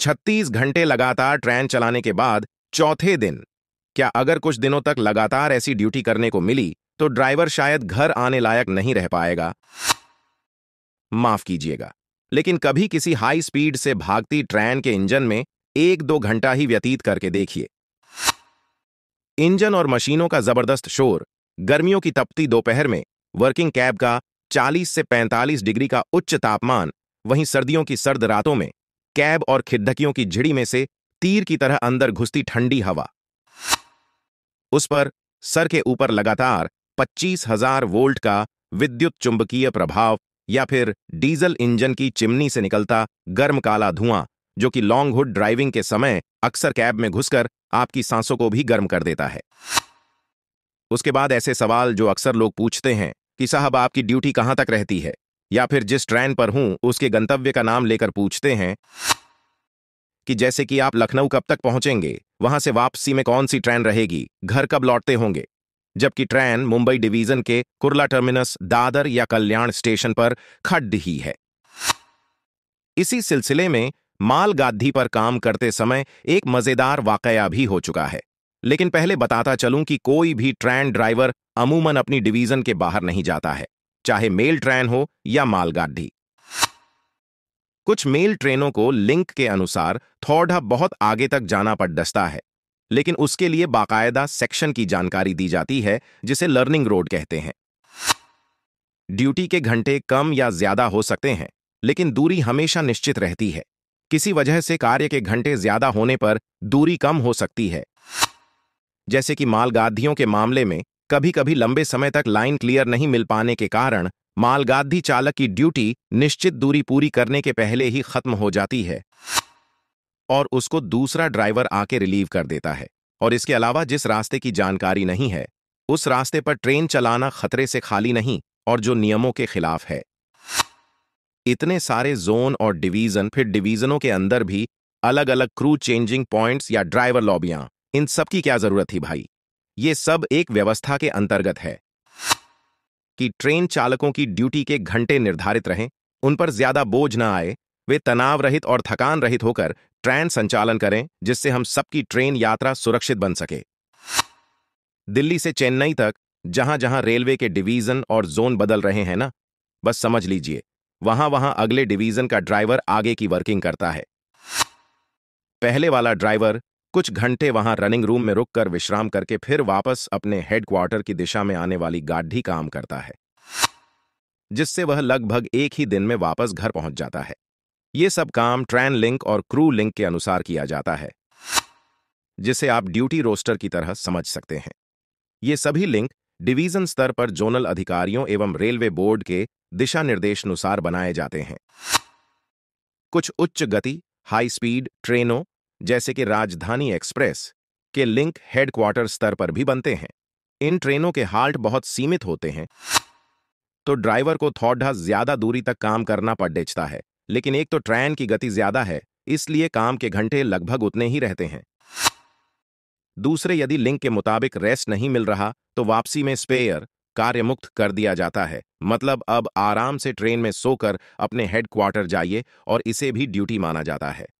छत्तीस घंटे लगातार ट्रेन चलाने के बाद चौथे दिन क्या अगर कुछ दिनों तक लगातार ऐसी ड्यूटी करने को मिली तो ड्राइवर शायद घर आने लायक नहीं रह पाएगा माफ कीजिएगा लेकिन कभी किसी हाई स्पीड से भागती ट्रेन के इंजन में एक दो घंटा ही व्यतीत करके देखिए इंजन और मशीनों का जबरदस्त शोर गर्मियों की तपती दोपहर में वर्किंग कैब का 40 से 45 डिग्री का उच्च तापमान वहीं सर्दियों की सर्द रातों में कैब और खिद्दकियों की झिड़ी में से तीर की तरह अंदर घुसती ठंडी हवा उस पर सर के ऊपर लगातार पच्चीस हजार वोल्ट का विद्युत चुंबकीय प्रभाव या फिर डीजल इंजन की चिमनी से निकलता गर्म काला धुआं जो कि लॉन्ग हुड ड्राइविंग के समय अक्सर कैब में घुसकर आपकी सांसों को भी गर्म कर देता है उसके बाद ऐसे सवाल जो अक्सर लोग पूछते हैं कि साहब आपकी ड्यूटी कहां तक रहती है या फिर जिस ट्रेन पर हूं उसके गंतव्य का नाम लेकर पूछते हैं कि जैसे कि आप लखनऊ कब तक पहुंचेंगे वहां से वापसी में कौन सी ट्रेन रहेगी घर कब लौटते होंगे जबकि ट्रेन मुंबई डिवीजन के कुरला टर्मिनस दादर या कल्याण स्टेशन पर खड्ड ही है इसी सिलसिले में मालगाधी पर काम करते समय एक मजेदार वाकया भी हो चुका है लेकिन पहले बताता चलूं कि कोई भी ट्रेन ड्राइवर अमूमन अपनी डिवीजन के बाहर नहीं जाता है चाहे मेल ट्रेन हो या मालगाड़ी कुछ मेल ट्रेनों को लिंक के अनुसार थोड़ा बहुत आगे तक जाना पड़ दसता है लेकिन उसके लिए बाकायदा सेक्शन की जानकारी दी जाती है जिसे लर्निंग रोड कहते हैं ड्यूटी के घंटे कम या ज्यादा हो सकते हैं लेकिन दूरी हमेशा निश्चित रहती है किसी वजह से कार्य के घंटे ज्यादा होने पर दूरी कम हो सकती है जैसे कि मालगाधियों के मामले में कभी कभी लंबे समय तक लाइन क्लियर नहीं मिल पाने के कारण मालगाधी चालक की ड्यूटी निश्चित दूरी पूरी करने के पहले ही खत्म हो जाती है और उसको दूसरा ड्राइवर आके रिलीव कर देता है और इसके अलावा जिस रास्ते की जानकारी नहीं है उस रास्ते पर ट्रेन चलाना खतरे से खाली नहीं और जो नियमों के खिलाफ है इतने सारे जोन और डिवीजन फिर डिवीजनों के अंदर भी अलग अलग क्रू चेंजिंग पॉइंट्स या ड्राइवर लॉबियां इन सब की क्या जरूरत थी भाई ये सब एक व्यवस्था के अंतर्गत है कि ट्रेन चालकों की ड्यूटी के घंटे निर्धारित रहें उन पर ज्यादा बोझ न आए वे तनाव रहित और थकान रहित होकर ट्रेन संचालन करें जिससे हम सबकी ट्रेन यात्रा सुरक्षित बन सके दिल्ली से चेन्नई तक जहां जहां रेलवे के डिवीजन और जोन बदल रहे हैं ना बस समझ लीजिए वहां वहां अगले डिवीजन का ड्राइवर आगे की वर्किंग करता है पहले वाला ड्राइवर कुछ घंटे वहां रनिंग रूम में रुककर विश्राम करके फिर वापस अपने हेडक्वार्टर की दिशा में आने वाली गाढ़ी काम करता है जिससे वह लगभग एक ही दिन में वापस घर पहुंच जाता है ये सब काम ट्रैन लिंक और क्रू लिंक के अनुसार किया जाता है जिसे आप ड्यूटी रोस्टर की तरह समझ सकते हैं ये सभी लिंक डिवीजन स्तर पर जोनल अधिकारियों एवं रेलवे बोर्ड के दिशा निर्देश अनुसार बनाए जाते हैं कुछ उच्च गति हाई स्पीड ट्रेनों जैसे कि राजधानी एक्सप्रेस के लिंक हेडक्वार्टर स्तर पर भी बनते हैं इन ट्रेनों के हाल्ट बहुत सीमित होते हैं तो ड्राइवर को थोड़ा ज्यादा दूरी तक काम करना पड़ेचता है लेकिन एक तो ट्रेन की गति ज्यादा है इसलिए काम के घंटे लगभग उतने ही रहते हैं दूसरे यदि लिंक के मुताबिक रेस्ट नहीं मिल रहा तो वापसी में स्पेयर कार्यमुक्त कर दिया जाता है मतलब अब आराम से ट्रेन में सोकर अपने हेडक्वार्टर जाइए और इसे भी ड्यूटी माना जाता है